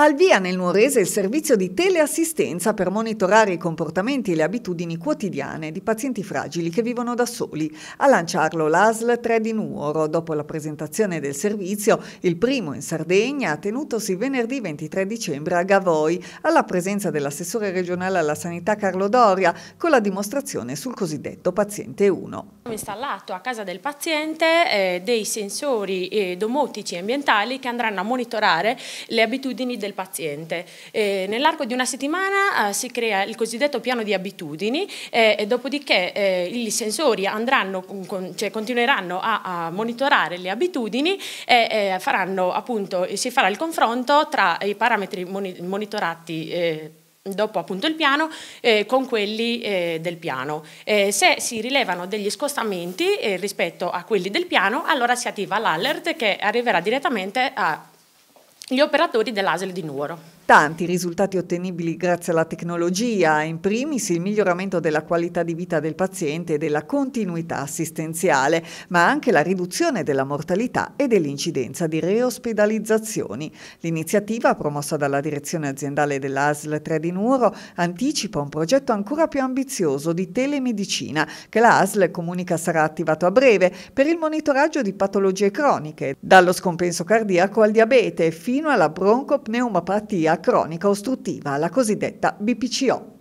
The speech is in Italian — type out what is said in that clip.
Al via nel Nuorese il servizio di teleassistenza per monitorare i comportamenti e le abitudini quotidiane di pazienti fragili che vivono da soli. A lanciarlo l'ASL 3 di Nuoro. Dopo la presentazione del servizio, il primo in Sardegna, tenutosi venerdì 23 dicembre a Gavoi, alla presenza dell'assessore regionale alla sanità Carlo Doria, con la dimostrazione sul cosiddetto paziente 1 installato a casa del paziente eh, dei sensori eh, domotici e ambientali che andranno a monitorare le abitudini del paziente. Eh, Nell'arco di una settimana eh, si crea il cosiddetto piano di abitudini eh, e dopodiché eh, i sensori andranno, con, cioè, continueranno a, a, monitorare le abitudini e faranno, appunto, si farà il confronto tra i parametri monitorati dopo appunto il piano, eh, con quelli eh, del piano. Eh, se si rilevano degli scostamenti eh, rispetto a quelli del piano, allora si attiva l'alert che arriverà direttamente agli operatori dell'ASL di Nuoro tanti risultati ottenibili grazie alla tecnologia, in primis il miglioramento della qualità di vita del paziente e della continuità assistenziale, ma anche la riduzione della mortalità e dell'incidenza di reospedalizzazioni. L'iniziativa, promossa dalla direzione aziendale dell'ASL 3 di Nuoro, anticipa un progetto ancora più ambizioso di telemedicina che la ASL comunica sarà attivato a breve per il monitoraggio di patologie croniche, dallo scompenso cardiaco al diabete fino alla broncopneumopatia cronica ostruttiva, la cosiddetta BPCO.